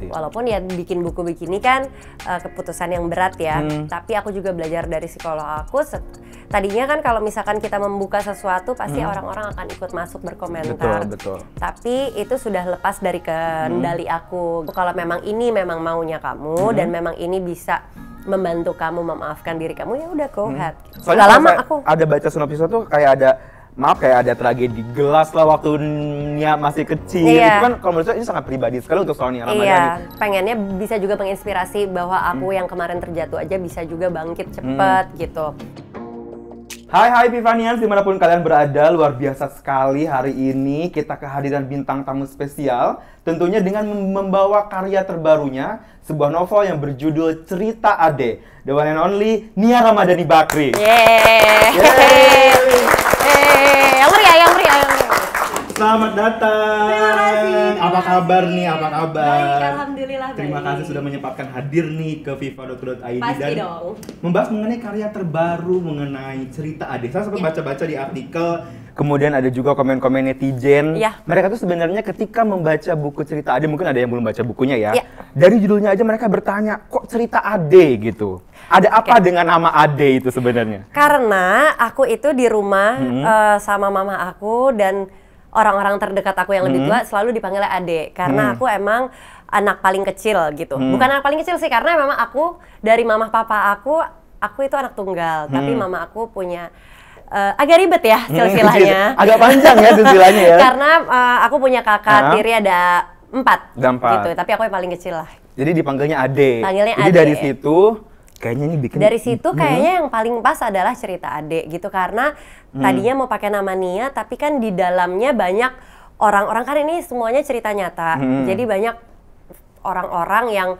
Iya. Walaupun ya bikin buku begini kan uh, keputusan yang berat ya, hmm. tapi aku juga belajar dari psikolog aku. Tadinya kan kalau misalkan kita membuka sesuatu pasti hmm. orang-orang hmm. akan ikut masuk berkomentar. Betul, betul. Tapi itu sudah lepas dari kendali hmm. aku. Kalau memang ini memang maunya kamu hmm. dan memang ini bisa membantu kamu memaafkan diri kamu ya udah go hmm. ahead. Hmm. Soalnya lama aku ada baca sinopsis tuh kayak ada maaf kayak ada tragedi gelas lah waktunya masih kecil gitu iya. itu kan kalau menurut saya ini sangat pribadi sekali untuk Sonia Ramadhani iya. Gitu. pengennya bisa juga menginspirasi bahwa aku hmm. yang kemarin terjatuh aja bisa juga bangkit hmm. cepet hmm. gitu Hai hai Vivanians, dimanapun kalian berada, luar biasa sekali hari ini kita kehadiran bintang tamu spesial Tentunya dengan membawa karya terbarunya, sebuah novel yang berjudul Cerita Ade The one and only Nia Ramadhani Bakri Yeay. Yeay. selamat datang. Terima kasih. apa kabar nih? Apa kabar? Baik, alhamdulillah. Terima kasih sudah menyempatkan hadir nih ke viva.co.id dan dong. membahas mengenai karya terbaru mengenai cerita Ade. Saya sempat ya. baca-baca di artikel Kemudian ada juga komen-komen netizen. Ya. Mereka tuh sebenarnya ketika membaca buku cerita Ade, mungkin ada yang belum baca bukunya ya. ya. Dari judulnya aja mereka bertanya, kok cerita Ade gitu? Ada apa okay. dengan nama Ade itu sebenarnya? Karena aku itu di rumah hmm. uh, sama mama aku dan orang-orang terdekat aku yang lebih mm-hmm. tua hmm. selalu dipanggilnya Ade karena hmm. aku emang anak paling kecil gitu. Hmm. Bukan anak paling kecil sih karena memang aku dari mama papa aku aku itu anak tunggal, hmm. tapi mama aku punya uh, agak ribet ya mm. silsilahnya. agak panjang ya silsilahnya ya. karena uh, aku punya kakak uh -huh. tiri ada empat, empat gitu, tapi aku yang paling kecil lah. Jadi dipanggilnya Ade. Panggilnya Jadi Ade. dari situ kayaknya ini bikin dari situ hmm. kayaknya yang paling pas adalah cerita adik gitu karena hmm. tadinya mau pakai nama Nia tapi kan di dalamnya banyak orang-orang kan ini semuanya cerita nyata hmm. jadi banyak orang-orang yang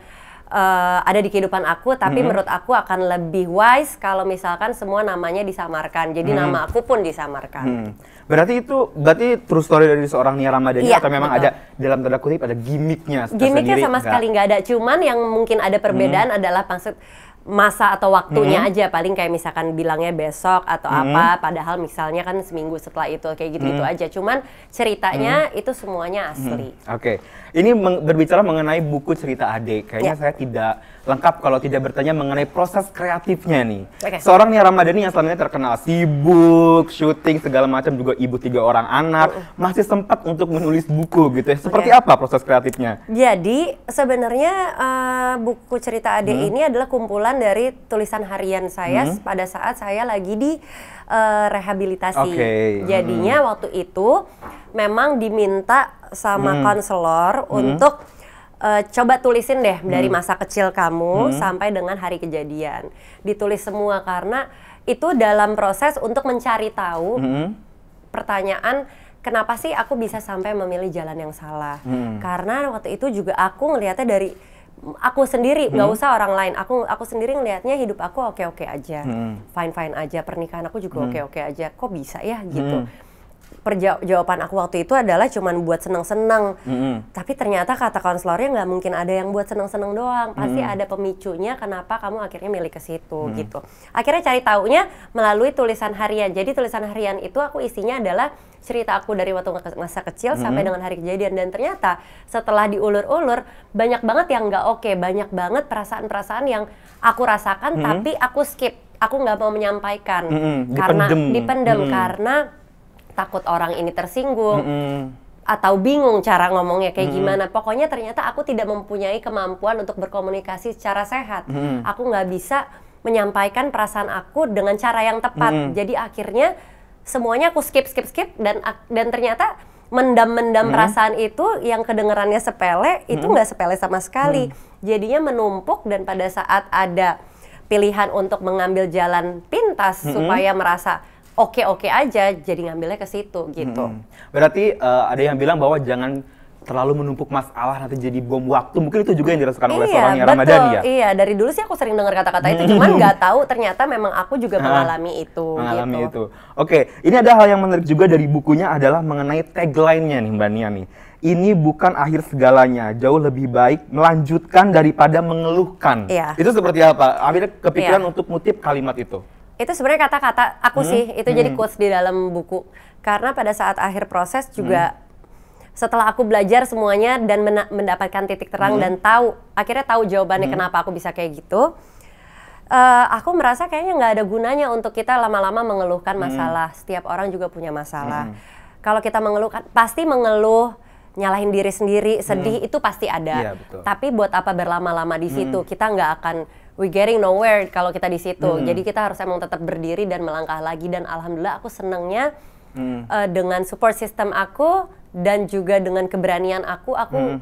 uh, ada di kehidupan aku tapi hmm. menurut aku akan lebih wise kalau misalkan semua namanya disamarkan jadi hmm. nama aku pun disamarkan hmm. berarti itu berarti true story dari seorang Nia Ramadhani iya, atau memang betul. ada dalam tanda kutip ada gimmicknya gimmicknya sama enggak. sekali nggak ada cuman yang mungkin ada perbedaan hmm. adalah maksud masa atau waktunya hmm. aja paling kayak misalkan bilangnya besok atau hmm. apa padahal misalnya kan seminggu setelah itu kayak gitu gitu hmm. aja cuman ceritanya hmm. itu semuanya asli. Hmm. Oke. Okay. Ini berbicara mengenai buku cerita Ade, kayaknya yeah. saya tidak lengkap kalau tidak bertanya mengenai proses kreatifnya nih. Okay. Seorang nih Ramadhani yang selama ini terkenal sibuk, syuting segala macam juga ibu tiga orang anak uh -uh. masih sempat untuk menulis buku gitu ya. Seperti okay. Iya. apa proses kreatifnya? Jadi sebenarnya uh, buku cerita Ade hmm. ini adalah kumpulan dari tulisan harian saya hmm. pada saat saya lagi di uh, rehabilitasi. Okay. Jadinya hmm. waktu itu memang diminta sama hmm. konselor hmm. untuk uh, coba tulisin deh hmm. dari masa kecil kamu hmm. sampai dengan hari kejadian. Ditulis semua karena itu dalam proses untuk mencari tahu hmm. pertanyaan kenapa sih aku bisa sampai memilih jalan yang salah. Hmm. Karena waktu itu juga aku ngelihatnya dari aku sendiri nggak hmm. usah orang lain aku aku sendiri ngelihatnya hidup aku oke oke aja hmm. fine fine aja pernikahan aku juga hmm. oke oke aja kok bisa ya gitu hmm perjawaban aku waktu itu adalah cuman buat seneng-seneng. Mm -hmm. Tapi ternyata kata konselornya nggak mungkin ada yang buat seneng-seneng doang. Pasti mm -hmm. ada pemicunya kenapa kamu akhirnya milih ke situ mm -hmm. gitu. Akhirnya cari taunya melalui tulisan harian. Jadi tulisan harian itu aku isinya adalah cerita aku dari waktu masa kecil mm -hmm. sampai dengan hari kejadian dan ternyata setelah diulur-ulur banyak banget yang nggak oke, banyak banget perasaan-perasaan yang aku rasakan mm -hmm. tapi aku skip aku nggak mau menyampaikan mm -hmm. karena dipendem, dipendem mm -hmm. karena takut orang ini tersinggung. Mm -hmm atau bingung cara ngomongnya kayak hmm. gimana. Pokoknya ternyata aku tidak mempunyai kemampuan untuk berkomunikasi secara sehat. Hmm. Aku nggak bisa menyampaikan perasaan aku dengan cara yang tepat. Hmm. Jadi akhirnya semuanya aku skip skip skip dan dan ternyata mendam-mendam hmm. perasaan itu yang kedengarannya sepele itu nggak sepele sama sekali. Hmm. Jadinya menumpuk dan pada saat ada pilihan untuk mengambil jalan pintas hmm. supaya merasa oke-oke aja jadi ngambilnya ke situ gitu. Hmm. Berarti uh, ada yang bilang bahwa jangan terlalu menumpuk masalah nanti jadi bom waktu mungkin itu juga yang dirasakan oleh iya, seorang yang ya iya dari dulu sih aku sering dengar kata-kata itu cuman nggak tahu ternyata memang aku juga mengalami itu mengalami gitu. itu oke ini ada hal yang menarik juga dari bukunya adalah mengenai tagline-nya nih mbak Nia nih ini bukan akhir segalanya jauh lebih baik melanjutkan daripada mengeluhkan iya. itu seperti apa akhirnya kepikiran iya. untuk mutip kalimat itu itu sebenarnya kata-kata aku hmm? sih itu hmm. jadi quotes di dalam buku karena pada saat akhir proses juga hmm. setelah aku belajar semuanya dan mendapatkan titik terang hmm. dan tahu akhirnya tahu jawabannya hmm. kenapa aku bisa kayak gitu uh, aku merasa kayaknya nggak ada gunanya untuk kita lama-lama mengeluhkan hmm. masalah hmm. setiap orang juga punya masalah hmm. kalau kita mengeluhkan pasti mengeluh nyalahin diri sendiri sedih hmm. itu pasti ada ya, tapi buat apa berlama-lama di hmm. situ hmm. kita nggak akan we getting nowhere kalau kita di situ. Hmm. Jadi kita harus emang tetap berdiri dan melangkah lagi dan alhamdulillah aku senangnya hmm. uh, dengan support system aku dan juga dengan keberanian aku aku hmm.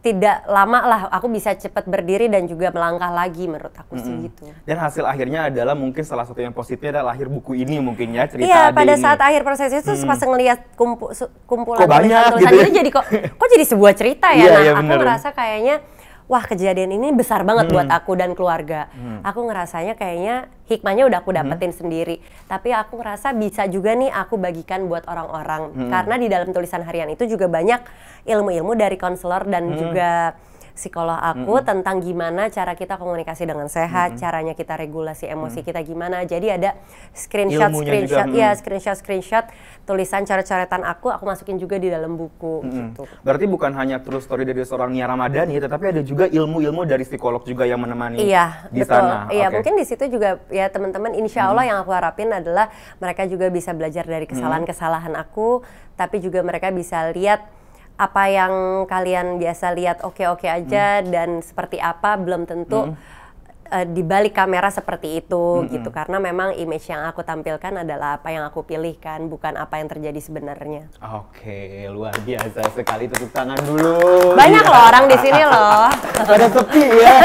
tidak lama lah aku bisa cepat berdiri dan juga melangkah lagi menurut aku hmm. sih mm-hmm. gitu. Dan hasil akhirnya adalah mungkin salah satu yang positifnya adalah lahir buku ini mungkin ya cerita Iya, pada ini. saat akhir proses itu hmm. pas ngelihat kumpu, kumpulan kok banyak tulisan gitu ya? itu jadi kok kok jadi sebuah cerita ya. Yeah, nah, yeah, aku bener. merasa kayaknya wah kejadian ini besar banget hmm. buat aku dan keluarga. Hmm. Aku ngerasanya kayaknya hikmahnya udah aku dapetin hmm. sendiri. Tapi aku ngerasa bisa juga nih aku bagikan buat orang-orang. Hmm. Karena di dalam tulisan harian itu juga banyak ilmu-ilmu dari konselor dan hmm. juga psikolog aku hmm tentang gimana cara kita komunikasi dengan sehat, hmm caranya kita regulasi emosi hmm kita gimana. Jadi ada screenshot screenshot juga. ya mm. Iya, screenshot screenshot tulisan coret-coretan aku aku masukin juga di dalam buku mm-hmm. gitu. Berarti bukan hanya true story dari seorang Nia Ramadhani tetapi ada juga ilmu-ilmu dari psikolog juga yang menemani iya, di betul. sana. Iya, okay. mungkin di situ juga ya teman-teman insya Allah hmm yang aku harapin adalah mereka juga bisa belajar dari kesalahan-kesalahan aku tapi juga mereka bisa lihat apa yang kalian biasa lihat oke-oke okay -okay aja hmm. dan seperti apa belum tentu hmm uh, di balik kamera seperti itu mm -hmm. gitu karena memang image yang aku tampilkan adalah apa yang aku pilihkan bukan apa yang terjadi sebenarnya. Oke, luar biasa sekali tepuk tangan dulu. Banyak ya. loh orang di sini loh. Pada sepi ya.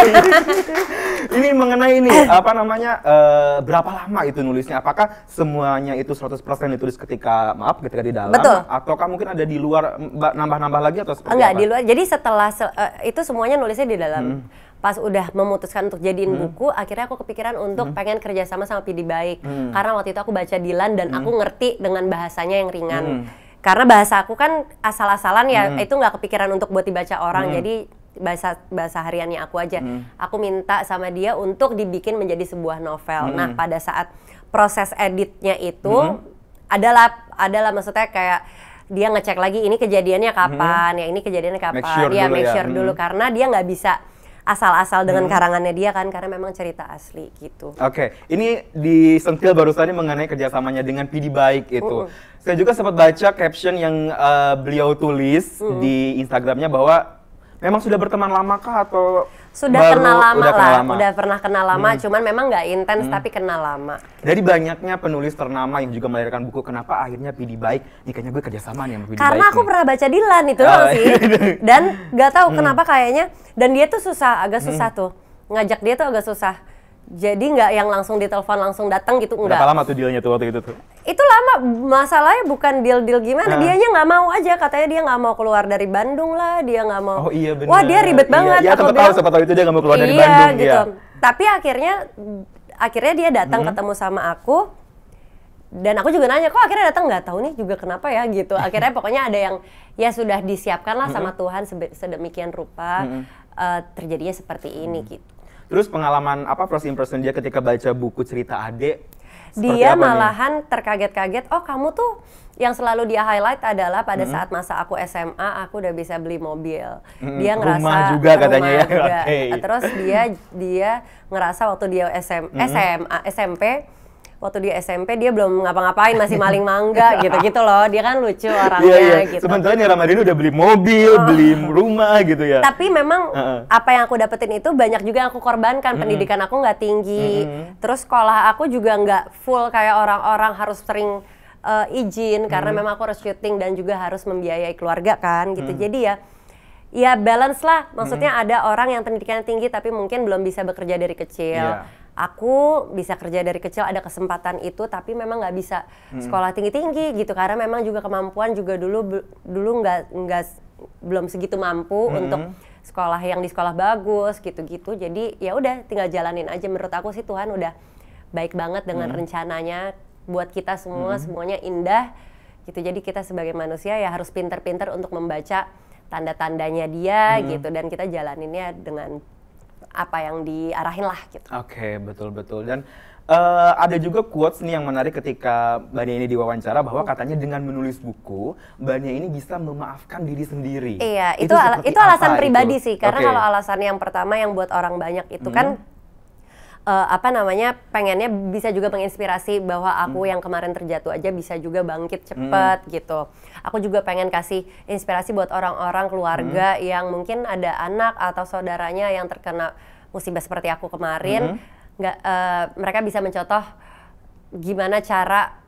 ini mengenai ini apa namanya uh, berapa lama itu nulisnya? Apakah semuanya itu 100% ditulis ketika maaf ketika di dalam Betul. ataukah mungkin ada di luar nambah-nambah lagi atau seperti Enggak, apa? di luar. Jadi setelah se uh, itu semuanya nulisnya di dalam. Hmm pas udah memutuskan untuk jadiin hmm. buku akhirnya aku kepikiran untuk hmm. pengen kerjasama sama PD Baik hmm. karena waktu itu aku baca Dilan dan hmm. aku ngerti dengan bahasanya yang ringan hmm. karena bahasa aku kan asal-asalan ya hmm. itu nggak kepikiran untuk buat dibaca orang hmm. jadi bahasa bahasa hariannya aku aja hmm. aku minta sama dia untuk dibikin menjadi sebuah novel hmm. nah pada saat proses editnya itu hmm. adalah adalah maksudnya kayak dia ngecek lagi ini kejadiannya kapan hmm. ya ini kejadiannya kapan make sure ya make ya. sure ya. dulu hmm. karena dia nggak bisa asal-asal dengan hmm. karangannya dia kan karena memang cerita asli gitu. Oke, okay. ini sentil barusan mengenai kerjasamanya dengan PD Baik itu. Uh Saya juga sempat baca caption yang uh, beliau tulis uh di Instagramnya bahwa memang sudah berteman lama kah atau sudah baru, kenal lama udah lah, lama. udah pernah kenal lama, hmm. cuman memang nggak intens hmm. tapi kenal lama. Dari gitu. banyaknya penulis ternama yang juga melahirkan buku, kenapa akhirnya Pidi Baik? Ini kayaknya gue kerjasama nih sama Baik. Karena aku pernah baca Dilan itu oh. sih, iya. dan nggak tahu hmm. kenapa kayaknya, dan dia tuh susah, agak hmm. susah hmm. tuh ngajak dia tuh agak susah jadi nggak yang langsung ditelepon langsung datang gitu enggak. Berapa lama tuh dealnya tuh waktu itu tuh? Itu lama, masalahnya bukan deal-deal gimana, nah. dianya nggak mau aja, katanya dia nggak mau keluar dari Bandung lah, dia nggak mau. Oh iya benar. Wah dia ribet iya, banget. Iya, sempat tahu, sempat tahu itu dia nggak mau keluar iya, dari Bandung. Gitu. Iya gitu. Tapi akhirnya, akhirnya dia datang hmm. ketemu sama aku, dan aku juga nanya kok akhirnya datang nggak tahu nih juga kenapa ya gitu akhirnya pokoknya ada yang ya sudah disiapkan lah sama hmm. Tuhan sedemikian rupa uh, terjadinya seperti ini hmm. gitu Terus pengalaman apa first impression dia ketika baca buku cerita Ade? Dia malahan terkaget-kaget, oh kamu tuh yang selalu dia highlight adalah pada -hmm. saat masa aku SMA aku udah bisa beli mobil. Hmm. dia ngerasa rumah juga rumah katanya ya. Juga. Okay. Terus dia dia ngerasa waktu dia SM, -hmm. SMA SMP waktu di SMP dia belum ngapa-ngapain masih maling mangga gitu-gitu loh dia kan lucu iya, orangnya yeah, yeah. gitu sementara Nira udah beli mobil oh. beli rumah gitu ya tapi memang uh -uh. apa yang aku dapetin itu banyak juga yang aku korbankan mm -hmm. pendidikan aku nggak tinggi mm -hmm. terus sekolah aku juga nggak full kayak orang-orang harus sering uh, izin hmm. karena memang aku harus syuting dan juga harus membiayai keluarga kan gitu hmm. jadi ya ya balance lah maksudnya hmm. ada orang yang pendidikannya tinggi tapi mungkin belum bisa bekerja dari kecil yeah aku bisa kerja dari kecil ada kesempatan itu tapi memang nggak bisa hmm. sekolah tinggi tinggi gitu karena memang juga kemampuan juga dulu dulu nggak nggak belum segitu mampu hmm. untuk sekolah yang di sekolah bagus gitu-gitu jadi ya udah tinggal jalanin aja menurut aku sih Tuhan udah baik banget dengan hmm. rencananya buat kita semua hmm. semuanya indah gitu jadi kita sebagai manusia ya harus pinter-pinter untuk membaca tanda-tandanya dia hmm. gitu dan kita jalaninnya dengan apa yang diarahin lah gitu. Oke, okay, betul-betul. Dan Uh, ada juga quotes nih yang menarik ketika Mbak Nia ini diwawancara bahwa katanya dengan menulis buku Mbak Nia ini bisa memaafkan diri sendiri. Iya, itu itu, al itu alasan pribadi itu? sih karena okay. kalau alasan yang pertama yang buat orang banyak itu hmm. kan uh, apa namanya pengennya bisa juga menginspirasi bahwa aku hmm. yang kemarin terjatuh aja bisa juga bangkit hmm. cepet hmm. gitu. Aku juga pengen kasih inspirasi buat orang-orang keluarga hmm. yang mungkin ada anak atau saudaranya yang terkena musibah seperti aku kemarin, hmm. nggak uh, mereka bisa mencontoh gimana cara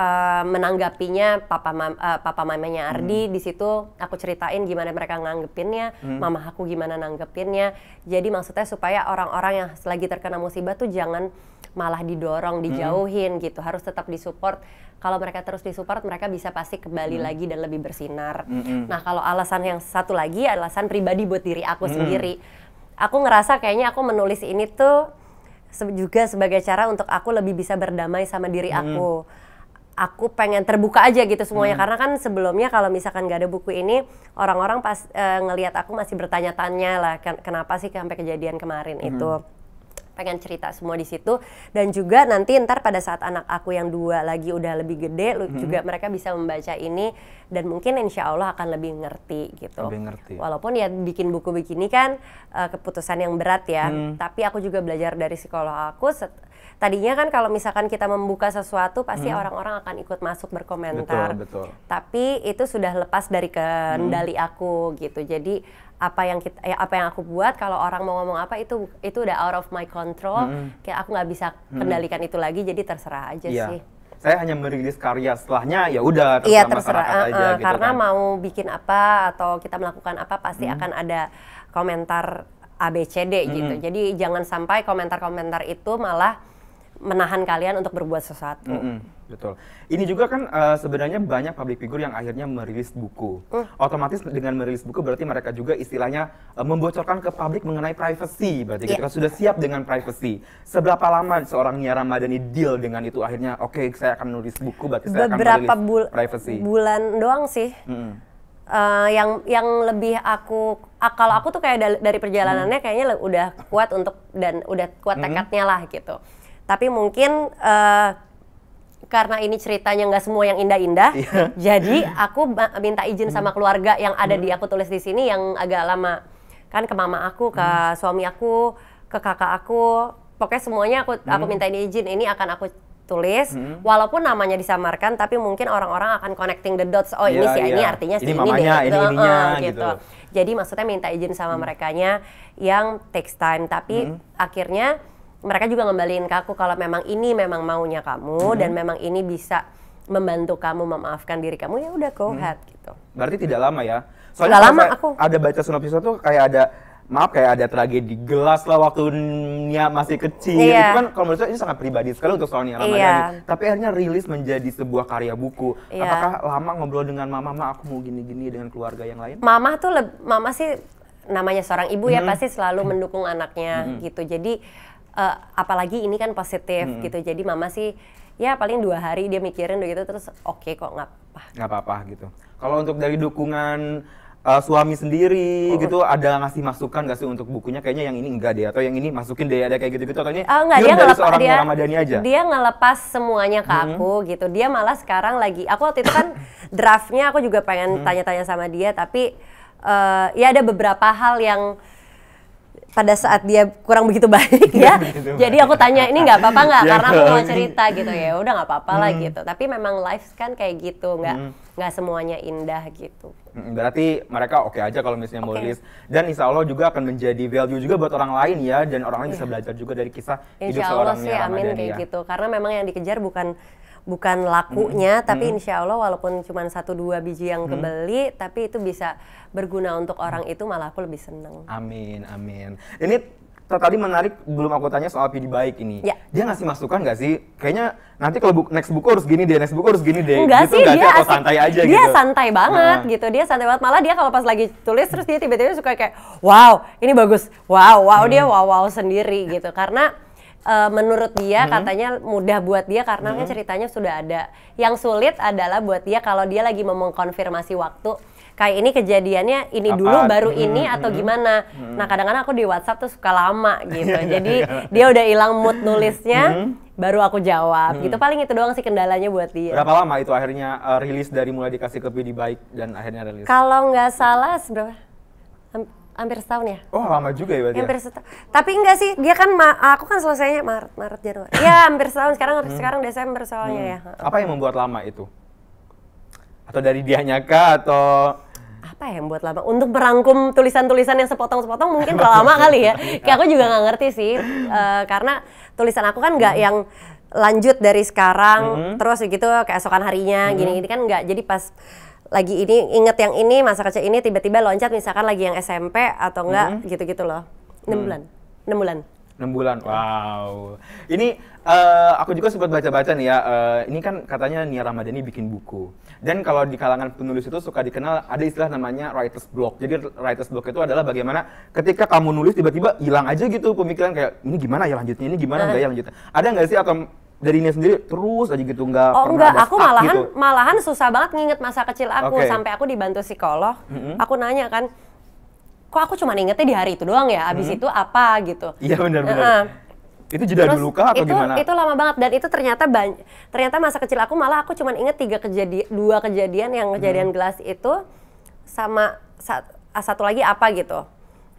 Eh, menanggapinya papa mam, uh, papa mamanya hmm. Ardi hmm. di situ aku ceritain gimana mereka nganggepinnya, hmm. mama aku gimana nanggepinnya. Jadi maksudnya supaya orang-orang yang lagi terkena musibah tuh jangan malah didorong, hmm. dijauhin hmm. gitu. Harus tetap disupport. Kalau mereka terus disupport, mereka bisa pasti kembali hmm. lagi dan lebih bersinar. Hmm. Nah, kalau alasan yang satu lagi alasan pribadi buat diri aku hmm. sendiri. Aku ngerasa kayaknya aku menulis ini tuh juga sebagai cara untuk aku lebih bisa berdamai sama diri hmm. aku aku pengen terbuka aja gitu semuanya hmm. karena kan sebelumnya kalau misalkan nggak ada buku ini orang-orang pas uh, ngelihat aku masih bertanya-tanya lah kenapa sih sampai kejadian kemarin hmm. itu pengen cerita semua di situ dan juga nanti ntar pada saat anak aku yang dua lagi udah lebih gede lu -hmm. juga mereka bisa membaca ini dan mungkin insya Allah akan lebih ngerti gitu lebih ngerti walaupun ya bikin buku begini kan uh, keputusan yang berat ya hmm. tapi aku juga belajar dari psikolog aku tadinya kan kalau misalkan kita membuka sesuatu pasti mm-hmm. orang-orang hmm. akan ikut masuk berkomentar. Betul, betul. Tapi itu sudah lepas dari mm. kendali hmm. aku gitu. Jadi apa yang kita ya, apa yang aku buat kalau orang mau ngomong apa itu itu udah out of my control hmm. kayak aku nggak bisa kendalikan hmm. itu lagi jadi terserah aja yeah. sih saya hanya merilis karya setelahnya ya udah terserah, iya, terserah Uh, uh, aja eh, eh, gitu karena kan. mau bikin apa atau kita melakukan apa pasti hmm. akan ada komentar ABCD hmm. gitu jadi jangan sampai komentar-komentar itu malah menahan kalian untuk berbuat sesuatu. Mm -hmm. Betul. Ini juga kan uh, sebenarnya banyak public figure yang akhirnya merilis buku. Mm. Otomatis dengan merilis buku berarti mereka juga istilahnya uh, membocorkan ke publik mengenai privacy. Berarti yeah. kita sudah siap dengan privacy. Seberapa lama seorang Nia Ramadhani deal dengan itu akhirnya oke okay, saya akan nulis buku berarti saya Beberapa akan merilis bul privacy. bulan doang sih. Mm -hmm. uh, yang yang lebih aku kalau aku tuh kayak dari perjalanannya kayaknya udah kuat untuk dan udah kuat tekadnya lah gitu tapi mungkin uh, karena ini ceritanya nggak semua yang indah-indah, iya. jadi aku minta izin hmm. sama keluarga yang ada di hmm. aku tulis di sini yang agak lama kan ke mama aku, ke hmm. suami aku, ke kakak aku, pokoknya semuanya aku hmm. aku minta izin ini akan aku tulis hmm. walaupun namanya disamarkan tapi mungkin orang-orang akan connecting the dots oh yeah, ini iya, sih yeah. ini iya. artinya ini sih mamanya, ini deh ini, gitu. ininya, gitu. gitu jadi maksudnya minta izin sama hmm. merekanya yang takes time tapi hmm. akhirnya mereka juga ngembaliin ke aku kalau memang ini memang maunya kamu hmm. dan memang ini bisa membantu kamu memaafkan diri kamu ya udah go mm-hmm. ahead hmm. gitu. Berarti tidak lama ya. Soalnya tidak lama aku. Ada baca sinopsis tuh kayak ada maaf kayak ada tragedi gelas lah waktunya masih kecil yeah. itu kan kalau menurut saya ini sangat pribadi sekali untuk Sonia Ramadhani yeah. tapi akhirnya rilis menjadi sebuah karya buku yeah. apakah lama ngobrol dengan mama mama aku mau gini-gini dengan keluarga yang lain mama tuh mama sih namanya seorang ibu -hmm. ya mm-hmm. pasti selalu mm-hmm. mendukung anaknya -hmm. gitu jadi uh, apalagi ini kan positif hmm. gitu jadi mama sih ya paling dua hari dia mikirin begitu gitu terus oke okay, kok nggak apa nggak apa-apa gitu kalau untuk dari dukungan uh, suami sendiri oh. gitu ada ngasih masukan gak sih untuk bukunya kayaknya yang ini enggak deh atau yang ini masukin deh ada kayak gitu-gitu atau ini Oh, eh, enggak, dia ngelepas seorang dia, Ramadhani aja dia ngelepas semuanya ke hmm. aku gitu dia malah sekarang lagi aku waktu itu kan draftnya aku juga pengen tanya-tanya hmm. sama dia tapi uh, ya ada beberapa hal yang pada saat dia kurang begitu baik iya, ya. jadi aku tanya ini nggak apa-apa nggak iya, karena aku mau iya. cerita gitu ya. Udah nggak apa-apa lah hmm. gitu. Tapi memang life kan kayak gitu nggak hmm. nggak semuanya indah gitu. Hmm, berarti mereka oke okay aja kalau misalnya okay. mau rilis dan insya Allah juga akan menjadi value juga buat orang lain ya dan orang lain yeah. bisa belajar juga dari kisah insya hidup Allah seorang sih, amin kayak ya. gitu. Karena memang yang dikejar bukan bukan lakunya, hmm. tapi hmm. insya Allah walaupun cuma satu dua biji yang hmm. kebeli, tapi itu bisa berguna untuk orang itu malah aku lebih seneng. Amin, amin. Ini tadi menarik belum aku tanya soal PD baik ini. Ya. Dia ngasih masukan gak sih? Kayaknya nanti kalau bu next buku harus gini deh, next buku harus gini deh. Enggak gitu sih, gak dia sih, santai aja dia gitu. Dia santai banget nah. gitu. Dia santai banget. Malah dia kalau pas lagi tulis terus dia tiba-tiba suka kayak, "Wow, ini bagus. Wow, wow." Hmm. Dia mm. wow-wow sendiri gitu. Karena uh, menurut dia hmm. katanya mudah buat dia karena hmm. ceritanya sudah ada. Yang sulit adalah buat dia kalau dia lagi mau mengkonfirmasi waktu kayak ini kejadiannya ini Apa? dulu baru hmm, ini atau hmm, gimana. Hmm. Nah, kadang-kadang aku di WhatsApp tuh suka lama gitu. Iya, iya, Jadi iya. dia udah hilang mood nulisnya. Hmm baru aku jawab hmm. Itu paling itu doang sih kendalanya buat dia berapa lama itu akhirnya uh, rilis dari mulai dikasih ke di Baik dan akhirnya rilis kalau nggak salah berapa hampir setahun ya. Oh lama juga ya berarti. Ya? Hampir ya? setahun. Tapi enggak sih, dia kan aku kan selesainya Maret, Maret Januari. Iya hampir setahun. Sekarang hmm. sekarang Desember soalnya hmm. ya. Apa yang membuat lama itu? Atau dari dia kah atau apa yang membuat lama? Untuk merangkum tulisan-tulisan yang sepotong-sepotong mungkin lama kali ya. Kayak aku juga nggak ngerti sih, uh, karena tulisan aku kan nggak hmm. yang lanjut dari sekarang mm -hmm. terus gitu keesokan harinya hmm. gini-gini mm -hmm. kan nggak jadi pas lagi ini inget yang ini masa kecil ini tiba-tiba loncat misalkan lagi yang SMP atau enggak mm-hmm. gitu-gitu loh. 6 hmm. bulan. 6 bulan. 6 bulan. Wow. Ini uh, aku juga sempat baca-baca nih ya. Uh, ini kan katanya Nia Ramadhani bikin buku. Dan kalau di kalangan penulis itu suka dikenal ada istilah namanya writer's block. Jadi writer's block itu adalah bagaimana ketika kamu nulis tiba-tiba hilang aja gitu pemikiran kayak ini gimana ya lanjutnya, ini gimana enggak nah. ya lanjutnya. Ada nggak sih atau dari ini sendiri terus aja gitu nggak oh enggak ada aku malahan gitu. malahan susah banget nginget masa kecil aku okay. sampai aku dibantu psikolog mm-hmm. aku nanya kan kok aku cuma ingetnya di hari itu doang ya abis mm-hmm. itu apa gitu iya benar-benar nah, itu jeda dulu kah atau itu, gimana itu lama banget dan itu ternyata banyak ternyata masa kecil aku malah aku cuma inget tiga kejadian dua kejadian yang kejadian mm. gelas itu sama ah, satu lagi apa gitu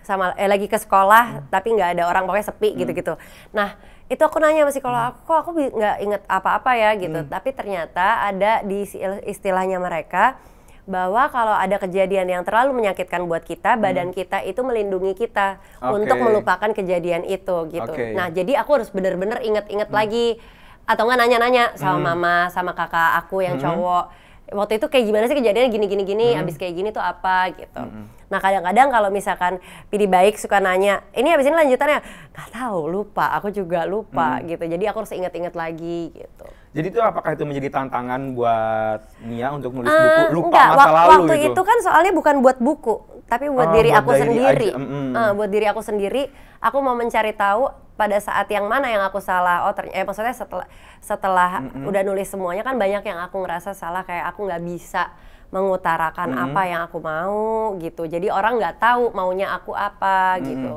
sama eh, lagi ke sekolah hmm. tapi nggak ada orang pokoknya sepi hmm. gitu gitu nah itu aku nanya masih kalau hmm. aku kok aku nggak inget apa-apa ya gitu hmm. tapi ternyata ada di istilahnya mereka bahwa kalau ada kejadian yang terlalu menyakitkan buat kita hmm. badan kita itu melindungi kita okay. untuk melupakan kejadian itu gitu okay. nah jadi aku harus bener-bener inget-inget hmm. lagi atau nggak nanya-nanya sama hmm. mama sama kakak aku yang hmm. cowok waktu itu kayak gimana sih kejadiannya gini gini gini hmm. abis kayak gini tuh apa gitu hmm Nah kadang-kadang kalau misalkan pilih baik suka nanya, ini habis ini lanjutannya nggak tahu, lupa. Aku juga lupa hmm. gitu. Jadi aku harus inget-inget lagi gitu. Jadi itu apakah itu menjadi tantangan buat Nia untuk nulis uh, buku lupa enggak, masa lalu waktu gitu? itu kan soalnya bukan buat buku, tapi buat ah, diri buat aku sendiri. mm, mm. Uh, buat diri aku sendiri, aku mau mencari tahu pada saat yang mana yang aku salah. Oh, ternyata eh, maksudnya setelah setelah mm -hmm. udah nulis semuanya kan banyak yang aku ngerasa salah kayak aku nggak bisa mengutarakan mm -hmm. apa yang aku mau gitu. Jadi orang nggak tahu maunya aku apa mm -hmm. gitu.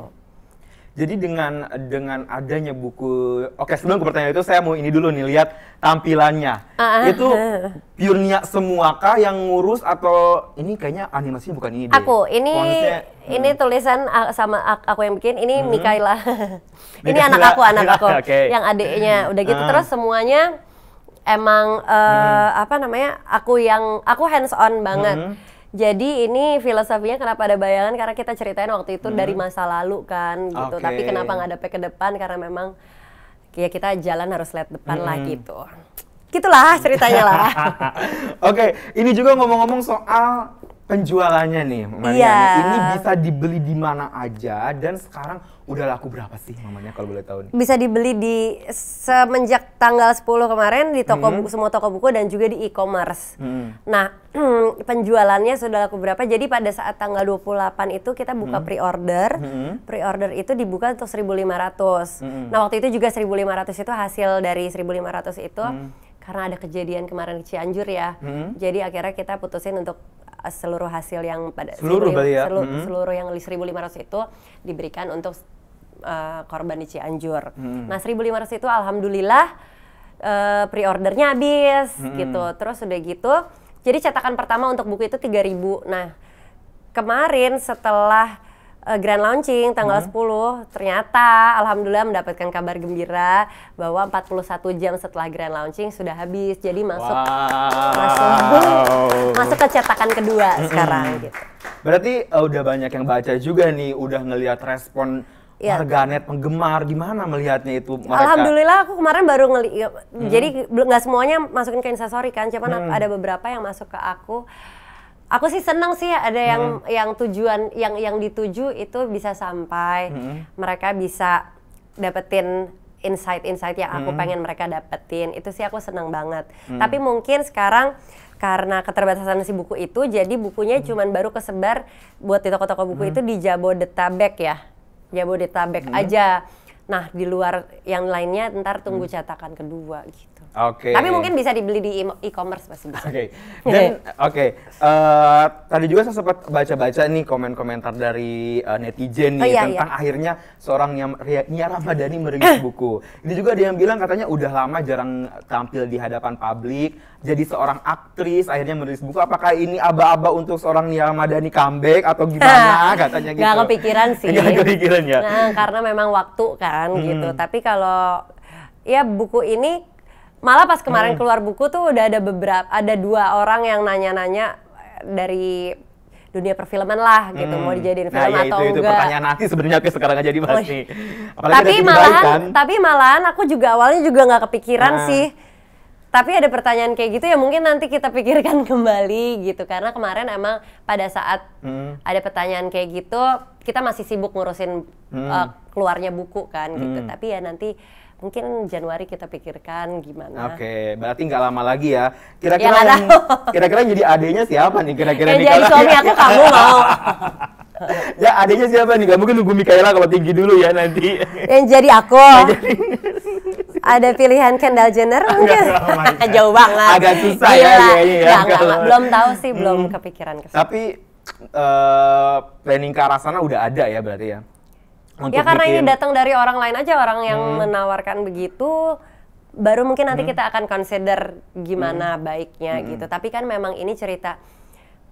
Jadi dengan dengan adanya buku, oke sebelum ke pertanyaan itu saya mau ini dulu nih lihat tampilannya. Uh, itu purnya semuakah yang ngurus atau ini kayaknya animasi bukan ini deh. Aku ini Konsepnya, ini hmm. tulisan ah, sama aku yang bikin ini hmm. Mikaela. ini Mikaela. anak aku anak aku okay. yang adiknya. Udah gitu uh. terus semuanya emang uh, hmm. Eh, apa namanya aku yang aku hands on banget. Hmm. Jadi ini filosofinya kenapa ada bayangan karena kita ceritain waktu itu hmm. dari masa lalu kan gitu. Okay. Tapi kenapa nggak ada ke depan karena memang ya kita jalan harus lihat depan hmm. lah gitu. Gitulah ceritanya lah. Oke, okay. ini juga ngomong-ngomong soal penjualannya nih Mariana. Yeah. Ini bisa dibeli di mana aja dan sekarang udah laku berapa sih mamanya kalau boleh tahu nih? Bisa dibeli di semenjak tanggal 10 kemarin di toko hmm. buku semua toko buku dan juga di e-commerce. Hmm. Nah, penjualannya sudah laku berapa? Jadi pada saat tanggal 28 itu kita buka hmm. pre-order. Hmm. Pre-order itu dibuka untuk 1.500. Hmm. Nah, waktu itu juga 1.500 itu hasil dari 1.500 itu hmm karena ada kejadian kemarin di Cianjur ya. Hmm. Jadi akhirnya kita putusin untuk seluruh hasil yang pada seluruh seluruh, ya? seluruh, mm -hmm. seluruh yang 1.500 itu diberikan untuk uh, korban di Cianjur. Mm -hmm. Nah 1.500 itu alhamdulillah uh, pre-ordernya habis -hmm. gitu. Terus udah gitu, jadi cetakan pertama untuk buku itu 3.000. Nah kemarin setelah Eh, grand launching tanggal hmm. 10 ternyata alhamdulillah mendapatkan kabar gembira bahwa 41 jam setelah grand launching sudah habis jadi masuk wow. masuk masuk ke cetakan kedua mm-hmm. sekarang gitu. Berarti uh, udah banyak yang baca juga nih udah ngelihat respon ya. warganet penggemar gimana melihatnya itu mereka? Alhamdulillah aku kemarin baru ngeli hmm. jadi nggak semuanya masukin ke instastory kan cuman hmm. ada beberapa yang masuk ke aku aku sih senang sih ada yang hmm. yang tujuan yang yang dituju itu bisa sampai hmm. mereka bisa dapetin insight-insight yang aku hmm. pengen mereka dapetin itu sih aku senang banget hmm. tapi mungkin sekarang karena keterbatasan si buku itu jadi bukunya hmm. cuman baru kesebar buat di toko-toko buku hmm. itu di Jabodetabek ya Jabodetabek hmm. aja nah di luar yang lainnya ntar tunggu hmm. cetakan kedua gitu Oke. Okay. Tapi mungkin bisa dibeli di e-commerce pasti bisa. Oke. Okay. Dan oke, okay. uh, eh, tadi juga saya sempat baca-baca nih komen-komentar dari uh, netizen nih oh, iya, tentang iya. akhirnya seorang yang Nia Ramadhani merilis eh. buku. Ini juga ada yang bilang katanya udah lama jarang tampil di hadapan publik, jadi seorang aktris akhirnya merilis buku. Apakah ini aba-aba untuk seorang Nia Ramadhani comeback atau gimana ah, katanya gitu. Gak kepikiran sih. Gak kepikiran ya. Nah, karena memang waktu kan hmm. gitu. Tapi kalau ya buku ini Malah pas kemarin hmm. keluar buku tuh udah ada beberapa ada dua orang yang nanya-nanya dari dunia perfilman lah gitu mau hmm. dijadiin nah, film nah, iya, atau itu, enggak. Itu pertanyaan nanti sebenarnya aku sekarang aja jadi pasti. tapi malah kan? tapi malah aku juga awalnya juga nggak kepikiran hmm. sih. Tapi ada pertanyaan kayak gitu ya mungkin nanti kita pikirkan kembali gitu karena kemarin emang pada saat hmm. ada pertanyaan kayak gitu kita masih sibuk ngurusin hmm. uh, keluarnya buku kan gitu. Hmm. Tapi ya nanti mungkin Januari kita pikirkan gimana. Oke, okay, berarti nggak lama lagi ya. Kira-kira ya, kira-kira jadi adanya siapa nih kira-kira nih? Jadi suami aku kamu mau. ya adanya siapa nih? Gak mungkin nunggu Mikaela kalau tinggi dulu ya nanti. Yang jadi aku. Ada pilihan Kendall Jenner mungkin. Jauh banget. Agak susah Gila. ya Iya, ya. Enggak, enggak, belum tahu sih, belum hmm. kepikiran Tapi uh, planning ke arah sana udah ada ya berarti ya? Untuk ya karena bikin... ini datang dari orang lain aja orang yang hmm. menawarkan begitu baru mungkin nanti hmm. kita akan consider gimana hmm. baiknya hmm. gitu. Tapi kan memang ini cerita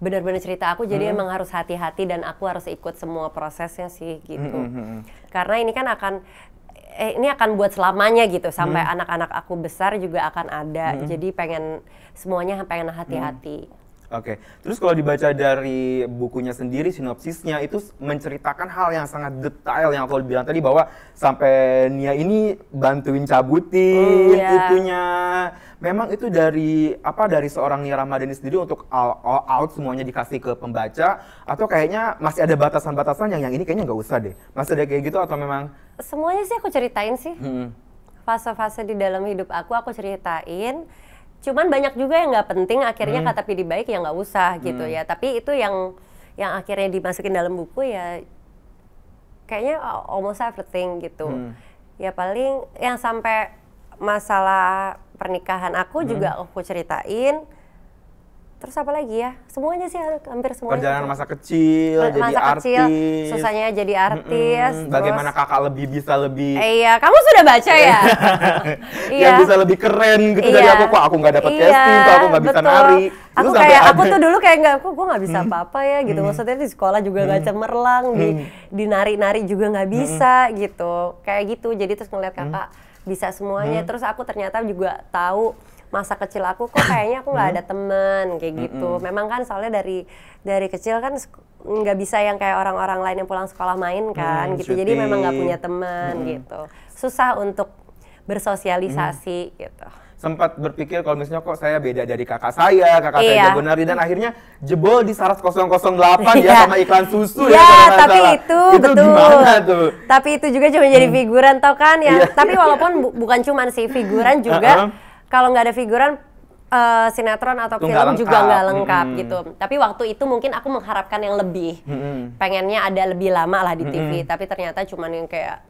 benar-benar cerita aku jadi hmm. emang harus hati-hati dan aku harus ikut semua prosesnya sih gitu. Hmm. hmm, hmm. Karena ini kan akan eh, ini akan buat selamanya gitu sampai hmm. anak-anak hmm. aku besar juga akan ada. Hmm. Jadi pengen semuanya pengen hati-hati. Hmm. Oke, okay. terus kalau dibaca dari bukunya sendiri sinopsisnya itu menceritakan hal yang sangat detail yang aku bilang tadi bahwa sampai Nia ini bantuin cabutin oh, iya. yeah. itunya. Memang itu dari apa dari seorang Nia Ramadhani sendiri untuk all, all out semuanya dikasih ke pembaca atau kayaknya masih ada batasan-batasan yang yang ini kayaknya nggak usah deh. Masih ada kayak gitu atau memang semuanya sih aku ceritain sih. Hmm. Fase-fase di dalam hidup aku aku ceritain Cuman banyak juga yang nggak penting akhirnya hmm. kata pilih baik yang nggak usah gitu hmm. ya. Tapi itu yang yang akhirnya dimasukin dalam buku ya kayaknya almost everything gitu. Hmm. Ya paling yang sampai masalah pernikahan aku hmm. juga aku ceritain terus apa lagi ya semuanya sih hampir semuanya perjalanan masa kecil masa jadi kecil, artis susahnya jadi artis mm -mm, terus, bagaimana kakak lebih bisa lebih eh, iya kamu sudah baca ya iya yang bisa lebih keren gitu iya. dari aku kok aku nggak dapat iya, casting kok aku nggak bisa nari aku terus kayak aku tuh dulu kayak nggak aku gue nggak bisa apa-apa ya gitu maksudnya di sekolah juga nggak cemerlang di di nari-nari juga nggak bisa gitu kayak gitu jadi terus ngeliat kakak bisa semuanya terus aku ternyata juga tahu masa kecil aku kok kayaknya aku nggak ada hmm. temen kayak hmm, gitu. Mm -mm. Memang kan soalnya dari dari kecil kan nggak bisa yang kayak orang-orang lain yang pulang sekolah main hmm, kan hmm, gitu. Jadi memang nggak punya teman hmm. gitu. Susah untuk bersosialisasi hmm. gitu. Sempat berpikir kalau misalnya kok saya beda dari kakak saya, kakak iya. saya benar dan akhirnya jebol di Saras 008 ya iya. sama iklan susu ya. Iya, tapi salah. itu, itu betul. Gimana tuh? Tapi itu juga cuma jadi figuran tau kan ya. Iya. Tapi walaupun bu bukan cuma sih figuran juga uh -huh kalau nggak ada figuran uh, sinetron atau film gak juga nggak lengkap hmm. gitu. Tapi waktu itu mungkin aku mengharapkan yang lebih, hmm. pengennya ada lebih lama lah di hmm. TV. Tapi ternyata cuman yang kayak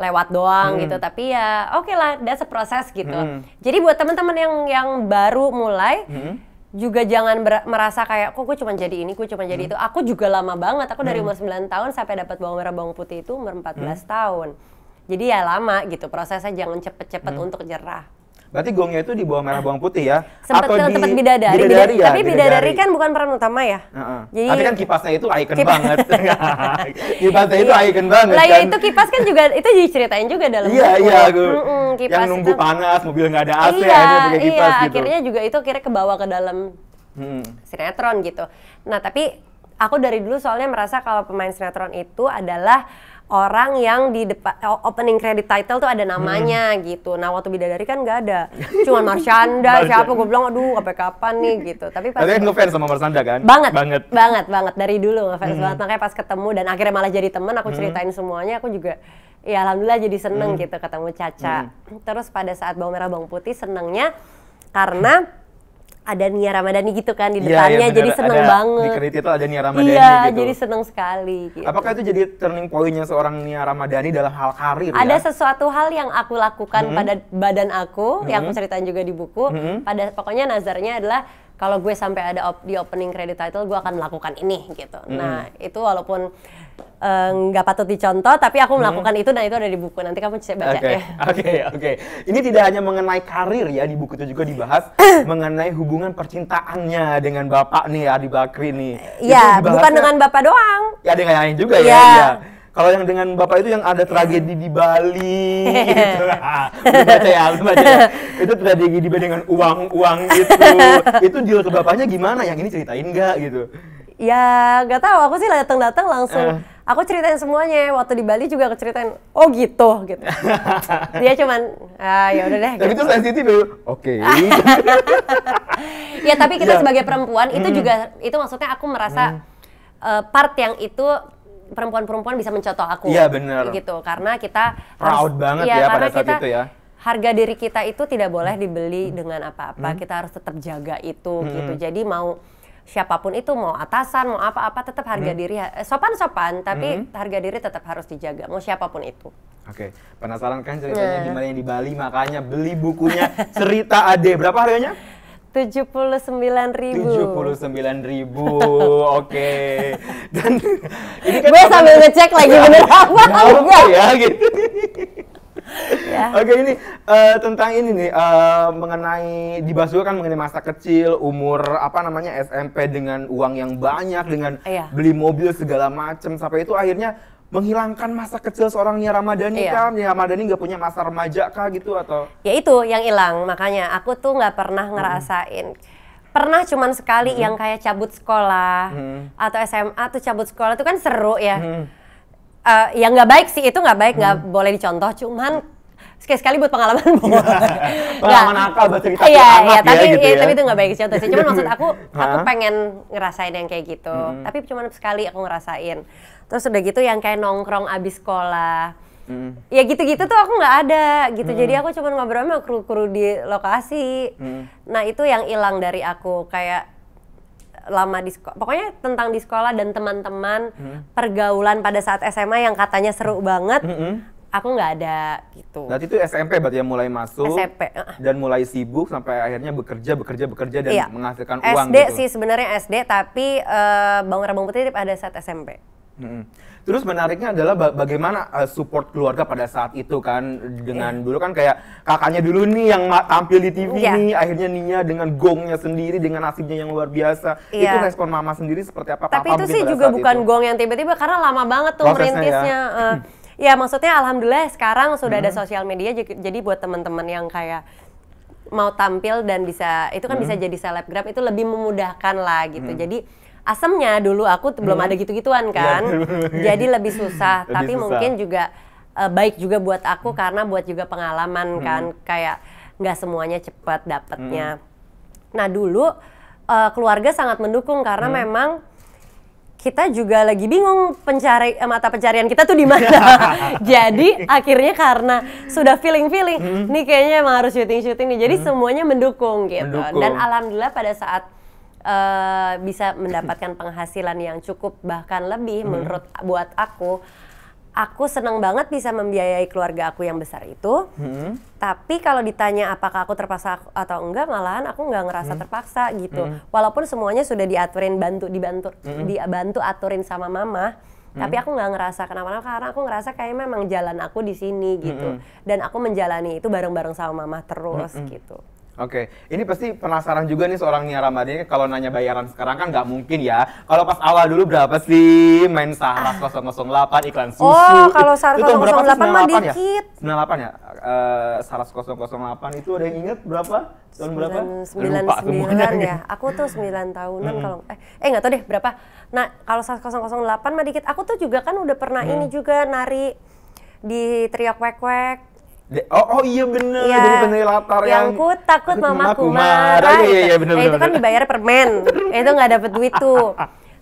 lewat doang hmm. gitu. Tapi ya oke okay lah, that's seproses proses gitu. Hmm. Jadi buat teman-teman yang yang baru mulai. Hmm juga jangan merasa kayak kok gue cuma jadi ini, gue cuma jadi hmm. itu. Aku juga lama banget. Aku dari umur 9 tahun sampai dapat bawang merah bawang putih itu umur 14 hmm. tahun. Jadi ya lama gitu prosesnya jangan cepet-cepet hmm. untuk jerah. Berarti gongnya itu di bawah merah bawang putih ya. Sempet Atau di tempat bidadari. bidadari ya, tapi bidadari. bidadari kan bukan peran utama ya. Uh-uh. Jadi tapi kan kipasnya itu icon kipas. banget. kipasnya itu iya. icon banget. Lah ya kan. itu kipas kan juga itu diceritain juga dalam Iya iya Mm-mm, kipas yang nunggu itu. panas, mobil nggak ada AC iya, akhirnya pakai kipas iya, gitu. akhirnya juga itu akhirnya kebawa ke dalam hmm. sinetron gitu. Nah, tapi aku dari dulu soalnya merasa kalau pemain sinetron itu adalah orang yang di opening credit title tuh ada hmm. namanya hmm. gitu. Nah waktu bidadari kan nggak ada, cuman Marsyanda siapa gue bilang aduh sampai kapan nih gitu. Tapi pas Tapi ngefans sama Marsyanda kan? Banget, banget, banget, banget dari dulu ngefans hmm. banget. Makanya pas ketemu dan akhirnya malah jadi temen, aku hmm. ceritain hmm. semuanya. Aku juga ya alhamdulillah jadi seneng hmm. gitu ketemu Caca. Hmm. Terus pada saat bawang merah bawang putih senengnya karena ada Nia Ramadhani gitu kan di iya, depannya, ya, jadi seneng ada, banget. Di kredit itu ada Nia iya, Ramadhani iya, gitu. jadi seneng sekali. Gitu. Apakah itu jadi turning pointnya seorang Nia Ramadhani dalam hal karir Ada ya? sesuatu hal yang aku lakukan mm -hmm. pada badan aku, mm -hmm. yang mm-hmm. aku ceritain juga di buku. Mm -hmm. Pada pokoknya nazarnya adalah kalau gue sampai ada op di opening credit title gue akan melakukan ini gitu mm. nah itu walaupun eh, nggak uh, patut dicontoh tapi aku melakukan hmm. itu dan itu ada di buku nanti kamu bisa baca okay. ya oke okay, oke okay. ini tidak hanya mengenai karir ya di buku itu juga dibahas mengenai hubungan percintaannya dengan bapak nih Adi Bakri nih Ya bukan dengan bapak doang ya dengan yang lain juga ya, ya. ya kalau yang dengan bapak itu yang ada tragedi di Bali, gitu. Ah, baca ya, baca ya. Itu tragedi di Bali dengan uang-uang gitu. itu deal ke bapaknya gimana? Yang ini ceritain nggak gitu? Ya nggak tahu. Aku sih datang-datang langsung. Uh. Aku ceritain semuanya waktu di Bali juga aku ceritain. Oh gitu, gitu. Dia cuman, ah ya udah deh. Tapi gitu. itu sensitif dulu. Ya, Oke. ya tapi kita ya. sebagai perempuan itu hmm. juga itu maksudnya aku merasa hmm. uh, part yang itu perempuan-perempuan bisa mencontoh aku. Iya benar. Gitu karena kita proud harus, banget ya, ya pada saat kita, itu ya. Harga diri kita itu tidak boleh dibeli hmm. dengan apa-apa. Hmm. Kita harus tetap jaga itu hmm. gitu. Jadi mau siapapun itu mau atasan mau apa-apa tetap harga hmm. diri eh, sopan-sopan tapi hmm. harga diri tetap harus dijaga mau siapapun itu. Oke, penasaran kan ceritanya hmm. gimana yang di Bali makanya beli bukunya cerita Ade berapa harganya? tujuh puluh sembilan ribu. tujuh puluh sembilan ribu, oke. Dan ini kan gue sambil ngecek lagi bener apa. Apa ya gitu. yeah. Oke ini uh, tentang ini nih uh, mengenai dibahas juga kan mengenai masa kecil umur apa namanya SMP dengan uang yang banyak dengan yeah. beli mobil segala macam sampai itu akhirnya menghilangkan masa kecil seorang Nia Ramadhani iya. kan, Nia Ramadhani nggak punya masa remaja kah gitu atau? Ya itu yang hilang makanya aku tuh nggak pernah hmm. ngerasain. Hmm. Pernah cuman sekali hmm. yang kayak cabut sekolah hmm. atau SMA tuh cabut sekolah tuh kan seru ya. Hmm. Uh, eh, yang nggak baik sih itu nggak baik nggak hmm. boleh dicontoh cuman sekali-sekali buat pengalaman pengalaman akal buat cerita iya, iya, ya tapi, ya, gitu iya, ya. tapi itu nggak baik contoh sih cuman maksud aku aku pengen ngerasain yang kayak gitu hmm. tapi cuma sekali aku ngerasain terus udah gitu yang kayak nongkrong abis sekolah Mm. Ya gitu-gitu tuh aku nggak ada gitu. Mm. Jadi aku cuma ngobrol sama kru-kru di lokasi. Mm. Nah, itu yang hilang dari aku kayak lama di sekolah. Pokoknya tentang di sekolah dan teman-teman, mm. pergaulan pada saat SMA yang katanya seru banget. Mm -hmm. Aku nggak ada gitu. Berarti itu SMP berarti yang mulai masuk SMP. dan mulai sibuk sampai akhirnya bekerja, bekerja, bekerja dan iya. menghasilkan SD uang. SD gitu. sih sebenarnya SD tapi uh, eh, bangun rebung putih ada saat SMP. Terus menariknya adalah bagaimana eh, support keluarga pada saat itu kan dengan iya. dulu kan kayak kakaknya dulu nih yang tampil di TV yeah. nih akhirnya Nia dengan gongnya sendiri dengan nasibnya yang luar biasa yeah. itu respon mama sendiri seperti apa? Tapi itu sih juga bukan itu. gong yang tiba-tiba karena lama banget tuh Prosesnya ya. merintisnya. Ya. Uh, ya maksudnya alhamdulillah sekarang sudah hmm. ada sosial media jadi buat teman-teman yang kayak mau tampil dan bisa itu kan hmm. bisa jadi selebgram itu lebih memudahkan lah gitu. Hmm. Jadi asemnya dulu aku belum hmm. ada gitu-gituan iya, kan. jadi lebih susah, lebih tapi susah. mungkin juga uh, baik juga buat aku karena buat juga pengalaman hmm. kan kayak nggak semuanya cepat dapetnya. Hmm. Nah, dulu uh, keluarga sangat mendukung karena hmm. memang kita juga lagi bingung pencari eh, mata pencarian kita tuh di mana. Jadi akhirnya karena sudah feeling-feeling, hmm. nih kayaknya emang harus syuting-syuting nih. Jadi hmm. semuanya mendukung gitu. Mendukung. Dan alhamdulillah pada saat Eh, bisa mendapatkan penghasilan yang cukup bahkan lebih hmm. menurut buat aku aku senang banget bisa membiayai keluarga aku yang besar itu hmm. tapi kalau ditanya apakah aku terpaksa atau enggak malahan aku nggak ngerasa hmm. terpaksa gitu hmm. walaupun semuanya sudah diaturin bantu dibantu hmm. dibantu aturin sama mama Hmm. tapi aku nggak ngerasa kenapa-napa karena aku ngerasa kayak memang jalan aku di sini gitu hmm. dan aku menjalani itu bareng-bareng sama mama terus hmm. gitu Oke, okay. ini pasti penasaran juga nih seorang Ramadhani kalau nanya bayaran sekarang kan nggak mungkin ya. Kalau pas awal dulu berapa sih main Saras 008 ah. iklan oh, susu? Oh, kalau Saras 008 mah ya? dikit. Ya? 98 ya? Uh, kosong 008 itu ada yang ingat berapa? Tahun berapa? 99 ya. Aku tuh 9 tahunan hmm. kalau eh eh nggak tahu deh berapa. Nah, kalau Saras 008 mah dikit. Aku tuh juga kan udah pernah hmm. ini juga nari di teriak wek-wek Oh, oh iya bener, ya, bener latar yang... Yang ku takut mamaku marah. marah. Iya, iya, gitu. iya bener, nah, itu kan dibayar permen. itu nggak dapet duit tuh.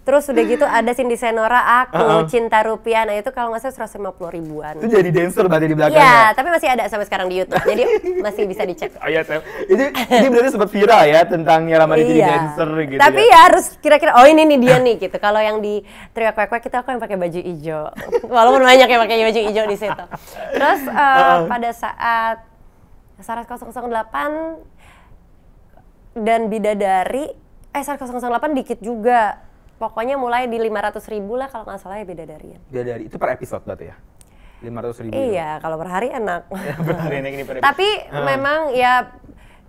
Terus udah gitu hmm. ada di Senora aku uh -uh. cinta rupiah. Nah itu kalau nggak salah puluh ribuan. Itu jadi dancer berarti di belakang. Iya, tapi masih ada sampai sekarang di YouTube. jadi masih bisa dicek. Oh iya, itu ini berarti sempat viral ya tentang Yalama iya. jadi dancer gitu. Ya. Tapi ya, harus kira-kira oh ini nih dia nih gitu. Kalau yang di teriak Kwek Kwek kita aku yang pakai baju hijau. Walaupun banyak yang pakai baju hijau di situ. Terus uh, uh -uh. pada saat Sarat delapan dan Bidadari eh Sarat 008 dikit juga Pokoknya mulai di 500 ribu lah kalau nggak salah ya Beda dari itu per episode berarti ya? 500 ribu? Iya, ya? kalau per hari enak. per hari enak ini per episode. Tapi hmm. memang ya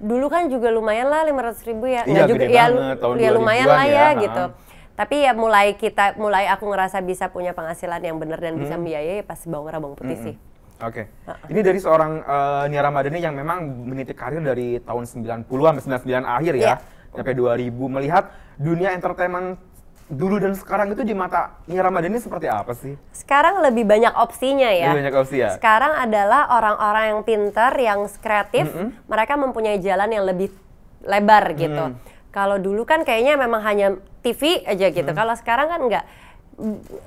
dulu kan juga lumayan lah 500 ribu ya. Iya, juga, ya, tahun ya lumayan lah ya, ya gitu. tapi ya mulai kita mulai aku ngerasa bisa punya penghasilan yang benar dan bisa membiayai ya pas bawang bawang putih hmm. sih. Hmm. Oke. Okay. Ini dari seorang uh, Nia Ramadhani yang memang meniti karir dari tahun 90-an 99 akhir ya, yeah. sampai 2000 melihat dunia entertainment dulu dan sekarang itu di mata Nia Ramadhani seperti apa sih? Sekarang lebih banyak opsinya ya. Lebih banyak opsi ya. Sekarang adalah orang-orang yang pintar, yang kreatif, mm -hmm. mereka mempunyai jalan yang lebih lebar gitu. Kalau dulu kan kayaknya memang hanya TV aja gitu. Mm. Kalau sekarang kan enggak.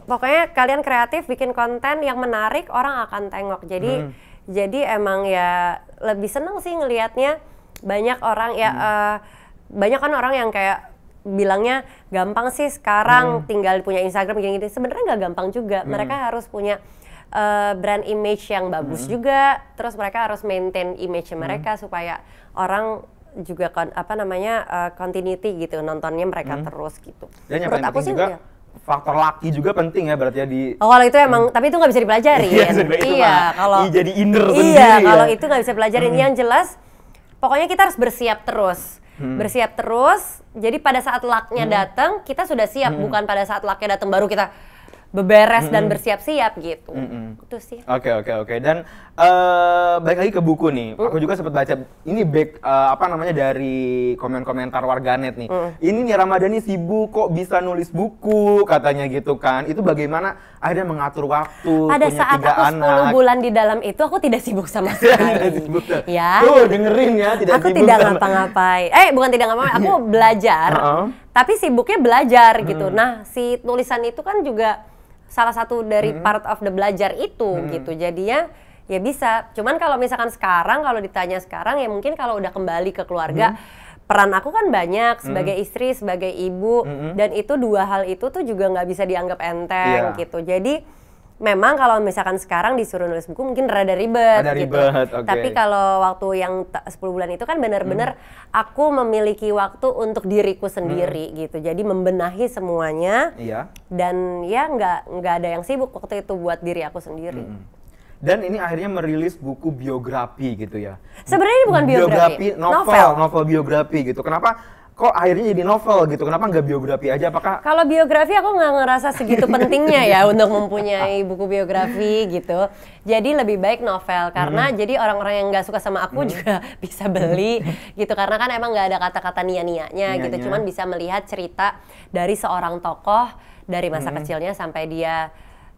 Pokoknya kalian kreatif bikin konten yang menarik, orang akan tengok. Jadi mm. jadi emang ya lebih seneng sih ngelihatnya banyak orang ya mm. uh, banyak kan orang yang kayak bilangnya gampang sih sekarang hmm. tinggal punya Instagram gini-gini. Gitu. Sebenarnya nggak gampang juga. Hmm. Mereka harus punya uh, brand image yang bagus hmm. juga. Terus mereka harus maintain image hmm. mereka supaya orang juga kon, apa namanya uh, continuity gitu nontonnya mereka hmm. terus gitu. Dan Menurut aku sih juga, ya, faktor laki juga penting ya berarti ya di oh kalau itu emang hmm. tapi itu nggak bisa dipelajari ya, iya, iya kalau jadi inner iya kalau ya. itu nggak bisa dipelajarin hmm. yang jelas pokoknya kita harus bersiap terus hmm. bersiap terus. Jadi pada saat lucknya hmm. datang, kita sudah siap, hmm. bukan pada saat lucknya datang baru kita beberes mm -hmm. dan bersiap-siap gitu. Mm -hmm. Itu sih. Oke okay, oke okay, oke. Okay. Dan uh, balik lagi ke buku nih. Mm -hmm. Aku juga sempat baca ini back uh, apa namanya dari komen-komentar warganet nih. Mm -hmm. Ini nih Ramadhani sibuk kok bisa nulis buku katanya gitu kan. Itu bagaimana ada mengatur waktu Ada punya saat tiga aku anak. 10 bulan di dalam itu aku tidak sibuk sama sekali. sibuk. Ya. Tuh dengerin ya tidak aku sibuk. Aku tidak ngapa-ngapain. Eh bukan tidak ngapa-ngapain, aku iya. belajar. uh -oh. Tapi sibuknya belajar gitu. Hmm. Nah, si tulisan itu kan juga salah satu dari -hmm. part of the belajar itu -hmm. gitu jadinya ya bisa cuman kalau misalkan sekarang kalau ditanya sekarang ya mungkin kalau udah kembali ke keluarga -hmm. peran aku kan banyak mm-hmm. sebagai -hmm. istri sebagai ibu -hmm. dan itu dua hal itu tuh juga nggak bisa dianggap enteng yeah. gitu jadi memang kalau misalkan sekarang disuruh nulis buku mungkin rada ribet, rada gitu. okay. tapi kalau waktu yang 10 bulan itu kan benar-benar hmm. aku memiliki waktu untuk diriku sendiri hmm. gitu jadi membenahi semuanya iya. dan ya nggak nggak ada yang sibuk waktu itu buat diri aku sendiri hmm dan ini akhirnya merilis buku biografi gitu ya. Sebenarnya ini bukan biografi, biografi novel, novel, novel biografi gitu. Kenapa kok akhirnya jadi novel gitu kenapa nggak biografi aja apakah kalau biografi aku nggak ngerasa segitu pentingnya ya untuk mempunyai buku biografi gitu jadi lebih baik novel karena hmm. jadi orang-orang yang nggak suka sama aku hmm. juga bisa beli gitu karena kan emang nggak ada kata-kata nia-nianya gitu cuman bisa melihat cerita dari seorang tokoh dari masa hmm. kecilnya sampai dia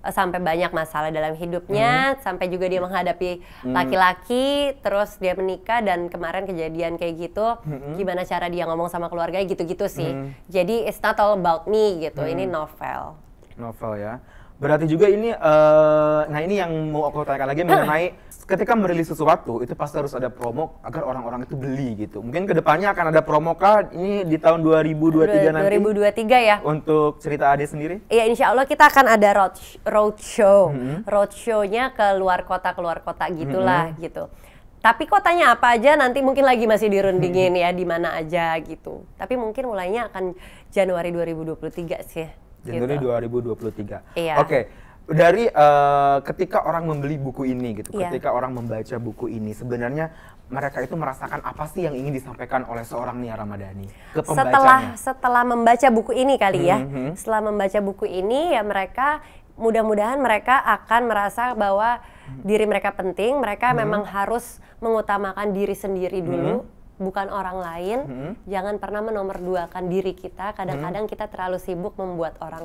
Eh, sampai banyak masalah dalam hidupnya, hmm. sampai juga dia menghadapi hmm. laki-laki, hmm. terus dia menikah dan kemarin kejadian kayak gitu, hmm. gimana cara dia ngomong sama keluarga gitu-gitu sih. Hmm. Jadi it's not all about me gitu, hmm. ini novel. Novel ya. Berarti juga ini, uh, nah ini yang mau aku tanyakan lagi mengenai ketika merilis sesuatu itu pasti harus ada promo agar orang-orang itu beli gitu. Mungkin kedepannya akan ada promo kah ini di tahun 2023 nanti? 2023 ya. Untuk cerita Ade sendiri? Iya insya Allah kita akan ada road roadshow, hmm. roadshownya ke luar kota keluar kota gitulah hmm. gitu. Tapi kotanya apa aja nanti mungkin lagi masih dirundingin hmm. ya di mana aja gitu. Tapi mungkin mulainya akan Januari 2023 sih. Januari gitu. 2023. Iya. Oke. Okay. Dari uh, ketika orang membeli buku ini gitu, yeah. ketika orang membaca buku ini, sebenarnya mereka itu merasakan apa sih yang ingin disampaikan oleh seorang Nia Ramadhani ke pembacanya? Setelah setelah membaca buku ini kali ya, mm -hmm. setelah membaca buku ini ya mereka mudah-mudahan mereka akan merasa bahwa mm-hmm. diri mereka penting, mereka -hmm. memang harus mengutamakan diri sendiri dulu. -hmm bukan orang lain, hmm. jangan pernah menomorduakan diri kita. Kadang-kadang mm-hmm. kita terlalu sibuk membuat orang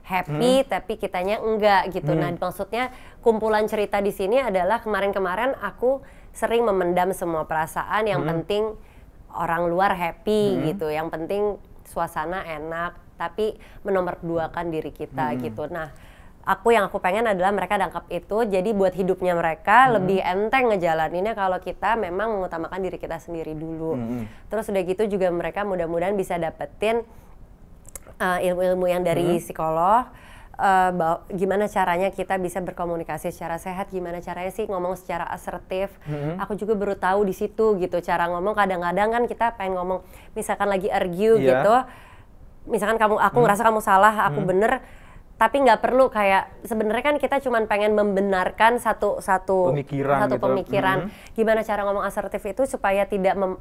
happy hmm. tapi kitanya enggak gitu. Hmm. Nah, mm-hmm. maksudnya kumpulan cerita di sini adalah kemarin-kemarin aku sering memendam semua perasaan yang hmm. penting orang luar happy hmm. gitu, yang penting suasana enak tapi menomorduakan diri kita hmm. gitu. Nah, aku yang aku pengen adalah mereka dangkap itu jadi buat hidupnya mereka hmm. lebih enteng ngejalaninnya kalau kita memang mengutamakan diri kita sendiri dulu hmm. hmm. terus udah gitu juga mereka mudah-mudahan bisa dapetin eh, ilmu-ilmu uh, yang dari hmm. psikolog uh, gimana caranya kita bisa berkomunikasi secara sehat, gimana caranya sih ngomong secara asertif. Mm hmm. Aku juga baru tahu di situ gitu cara ngomong. Kadang-kadang kan kita pengen ngomong, misalkan lagi argue yeah. gitu, misalkan kamu aku mm hmm. ngerasa kamu salah, aku mm hmm. bener tapi nggak perlu kayak sebenarnya kan kita cuma pengen membenarkan satu satu pemikiran satu gitu. pemikiran mm -hmm. gimana cara ngomong asertif itu supaya tidak mem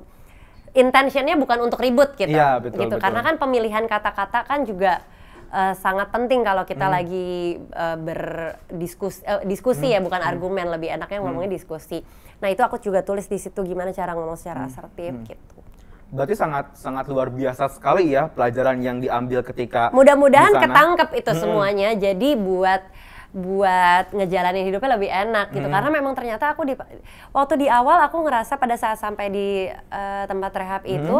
intentionnya bukan untuk ribut gitu ya, betul, gitu betul. karena kan pemilihan kata-kata kan juga uh, sangat penting kalau kita hmm. lagi uh, eh, berdiskusi uh, eh, diskusi hmm. ya bukan hmm. argumen lebih enaknya ngomongnya hmm. diskusi. Nah, itu aku juga tulis di situ gimana cara ngomong secara hmm. asertif hmm. gitu berarti sangat sangat luar biasa sekali ya pelajaran yang diambil ketika mudah-mudahan ketangkep itu hmm. semuanya jadi buat buat ngejalanin hidupnya lebih enak gitu hmm. karena memang ternyata aku di waktu di awal aku ngerasa pada saat sampai di uh, tempat rehab hmm. itu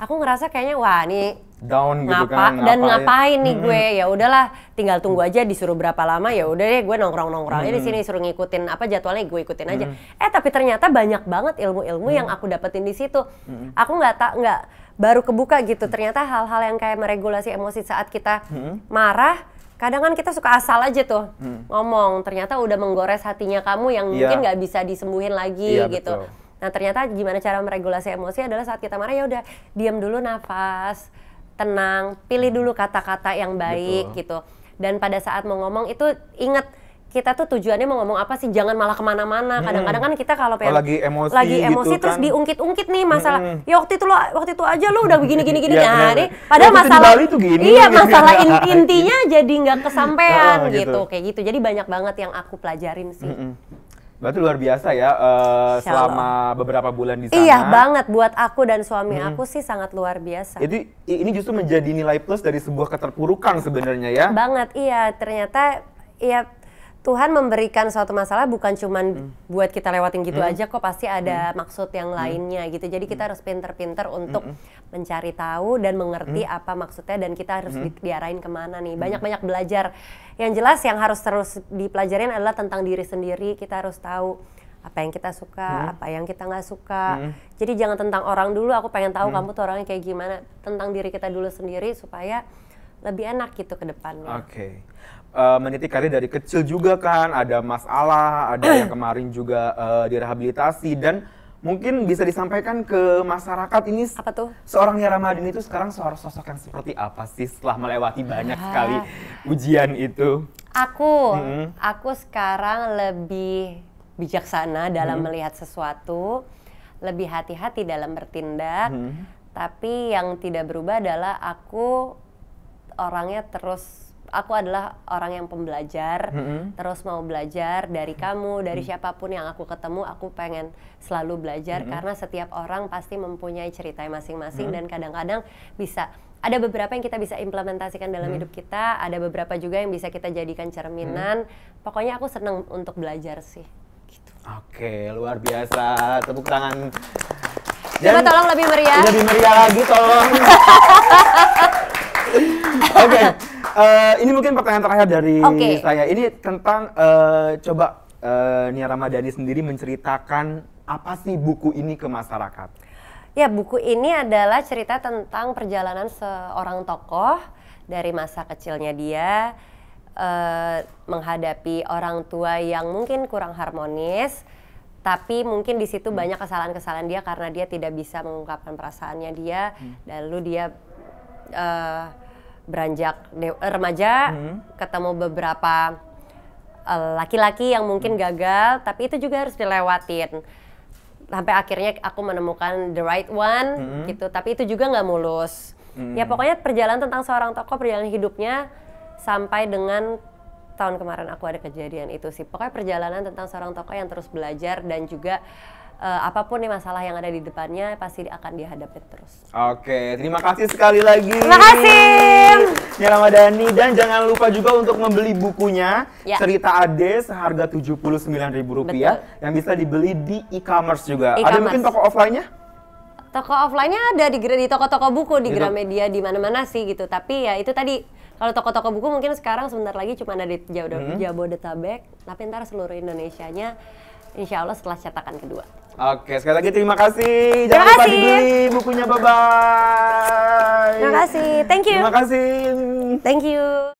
aku ngerasa kayaknya wah ini down gitu ngapa, kan, ngapain. dan ngapain, nih gue hmm. ya udahlah tinggal tunggu aja disuruh berapa lama ya udah deh gue nongkrong nongkrong hmm. di sini suruh ngikutin apa jadwalnya gue ikutin aja hmm. eh tapi ternyata banyak banget ilmu-ilmu hmm. yang aku dapetin di situ hmm. aku nggak tak nggak baru kebuka gitu ternyata hal-hal yang kayak meregulasi emosi saat kita hmm. marah kadang kan kita suka asal aja tuh hmm. ngomong ternyata udah menggores hatinya kamu yang yeah. mungkin nggak bisa disembuhin lagi yeah, gitu betul Nah ternyata gimana cara meregulasi emosi adalah saat kita marah ya udah diam dulu nafas, tenang, pilih dulu kata-kata yang baik Betul. gitu. Dan pada saat mau ngomong itu inget kita tuh tujuannya mau ngomong apa sih jangan malah kemana-mana kadang-kadang kan kita kalau pengen lagi emosi lagi emosi gitu terus kan. diungkit-ungkit nih masalah hmm. ya waktu itu lo waktu itu aja lo udah begini gini gini ya, nah ini padahal ya, masalah itu gini, iya masalah iya. intinya jadi nggak kesampaian oh, gitu. gitu kayak gitu jadi banyak banget yang aku pelajarin sih mm -hmm. Berarti luar biasa ya uh, selama beberapa bulan di iya, sana. Iya banget buat aku dan suami hmm. aku sih sangat luar biasa. Jadi ini justru menjadi nilai plus dari sebuah keterpurukan sebenarnya ya. Banget iya ternyata ya Tuhan memberikan suatu masalah bukan cuma hmm. buat kita lewatin gitu hmm. aja kok pasti ada hmm. maksud yang hmm. lainnya gitu. Jadi kita hmm. harus pinter-pinter untuk hmm. mencari tahu dan mengerti hmm. apa maksudnya dan kita harus hmm. diarahin kemana nih. Hmm. Banyak-banyak belajar. Yang jelas yang harus terus dipelajarin adalah tentang diri sendiri. Kita harus tahu apa yang kita suka, hmm. apa yang kita nggak suka. Hmm. Jadi jangan tentang orang dulu. Aku pengen tahu hmm. kamu tuh orangnya kayak gimana. Tentang diri kita dulu sendiri supaya lebih enak gitu ke depannya. Oke. Okay uh, meniti karir dari kecil juga kan, ada masalah, ada yang kemarin juga uh, direhabilitasi dan mungkin bisa disampaikan ke masyarakat ini apa tuh? seorang Nia Ramadhani itu sekarang seorang sosok yang seperti apa sih setelah melewati banyak ah. sekali ujian itu? Aku, -hmm. aku sekarang lebih bijaksana dalam -hmm. melihat sesuatu, lebih hati-hati dalam bertindak. -hmm. Tapi yang tidak berubah adalah aku orangnya terus aku adalah orang yang pembelajar, mm -hmm. terus mau belajar dari kamu, dari mm -hmm. siapapun yang aku ketemu, aku pengen selalu belajar mm -hmm. karena setiap orang pasti mempunyai cerita masing-masing mm -hmm. dan kadang-kadang bisa ada beberapa yang kita bisa implementasikan dalam hmm. hidup kita, ada beberapa juga yang bisa kita jadikan cerminan. Hmm. Pokoknya aku senang untuk belajar sih. Gitu. Oke, luar biasa. Tepuk tangan. Jangan tolong lebih meriah. Lebih meriah lagi tolong. Oke. okay. Eh, ini mungkin pertanyaan terakhir dari okay. saya. Ini tentang uh, coba uh, Nia Ramadhani sendiri menceritakan apa sih buku ini ke masyarakat? Ya, buku ini adalah cerita tentang perjalanan seorang tokoh dari masa kecilnya dia uh, menghadapi orang tua yang mungkin kurang harmonis, tapi mungkin di situ hmm. banyak kesalahan-kesalahan dia karena dia tidak bisa mengungkapkan perasaannya dia, hmm. lalu dia uh, beranjak eh, remaja hmm. ketemu beberapa eh, laki-laki uh, yang mungkin hmm. gagal tapi itu juga harus dilewatin sampai akhirnya aku menemukan the right one hmm. gitu tapi itu juga nggak mulus ya, hmm. ya pokoknya perjalanan tentang seorang tokoh perjalanan hidupnya sampai dengan tahun kemarin aku ada kejadian itu sih pokoknya perjalanan tentang seorang tokoh yang terus belajar dan juga uh, apapun nih masalah yang ada di depannya pasti akan dihadapi terus. Oke, terima kasih sekali lagi. Terima kasih. Nia Ramadhani dan jangan lupa juga untuk membeli bukunya ya. Cerita Ade seharga Rp79.000 yang bisa dibeli di e-commerce juga. e Ada mungkin toko offline-nya? Toko offline-nya ada di di toko-toko buku di gitu. Gramedia di mana-mana sih gitu. Tapi ya itu tadi kalau toko-toko buku mungkin sekarang sebentar lagi cuma ada di hmm. Jabodetabek, hmm. tapi ntar seluruh Indonesia nya insya Allah setelah cetakan kedua. Oke, sekali lagi terima kasih. Jangan terima lupa kasih. dibeli bukunya. Bye bye. Terima kasih. Thank you. Terima kasih. Thank you.